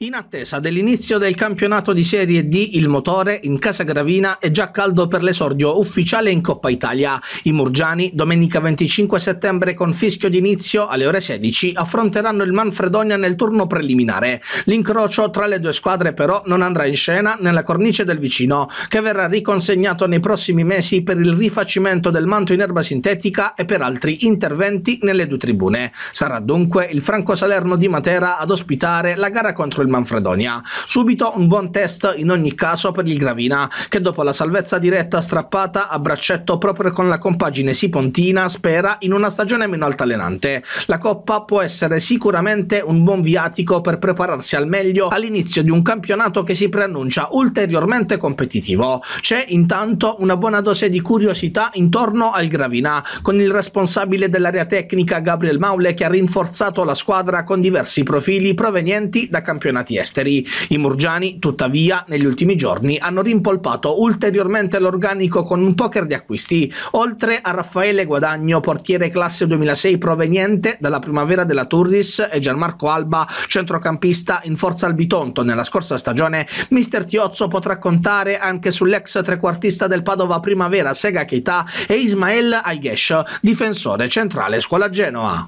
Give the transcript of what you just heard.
In attesa dell'inizio del campionato di Serie D, il motore in casa Gravina è già caldo per l'esordio ufficiale in Coppa Italia. I Murgiani, domenica 25 settembre con fischio d'inizio alle ore 16, affronteranno il Manfredonia nel turno preliminare. L'incrocio tra le due squadre però non andrà in scena nella cornice del vicino, che verrà riconsegnato nei prossimi mesi per il rifacimento del manto in erba sintetica e per altri interventi nelle due tribune. Sarà dunque il Franco Salerno di Matera ad ospitare la gara contro il il Manfredoni Subito un buon test in ogni caso per il Gravina, che dopo la salvezza diretta strappata a braccetto proprio con la compagine sipontina spera in una stagione meno altalenante. La Coppa può essere sicuramente un buon viatico per prepararsi al meglio all'inizio di un campionato che si preannuncia ulteriormente competitivo. C'è intanto una buona dose di curiosità intorno al Gravina, con il responsabile dell'area tecnica Gabriel Maule che ha rinforzato la squadra con diversi profili provenienti da campionati campionati esteri. I Murgiani, tuttavia, negli ultimi giorni hanno rimpolpato ulteriormente l'organico con un poker di acquisti, oltre a Raffaele Guadagno, portiere classe 2006 proveniente dalla primavera della Turris e Gianmarco Alba, centrocampista in Forza Albitonto nella scorsa stagione, mister Tiozzo potrà contare anche sull'ex trequartista del Padova Primavera Sega Keita e Ismael Aighesh, difensore centrale scuola Genoa.